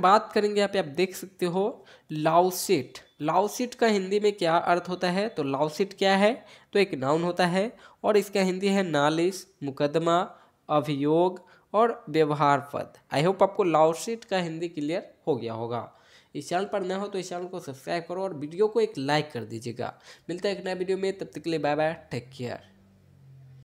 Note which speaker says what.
Speaker 1: बात करेंगे यहाँ पे आप देख सकते हो लाउसिट लाउसिट का हिंदी में क्या अर्थ होता है तो लाउसिट क्या है तो एक नाउन होता है और इसका हिंदी है नालिश मुकदमा अभियोग और व्यवहार पद आई होप आपको लाउसिट का हिंदी क्लियर हो गया होगा इस चैनल पर नए हो तो इस चैनल को सब्सक्राइब करो और वीडियो को एक लाइक कर दीजिएगा मिलता है एक नया वीडियो में तब तक के लिए बाय बाय टेक केयर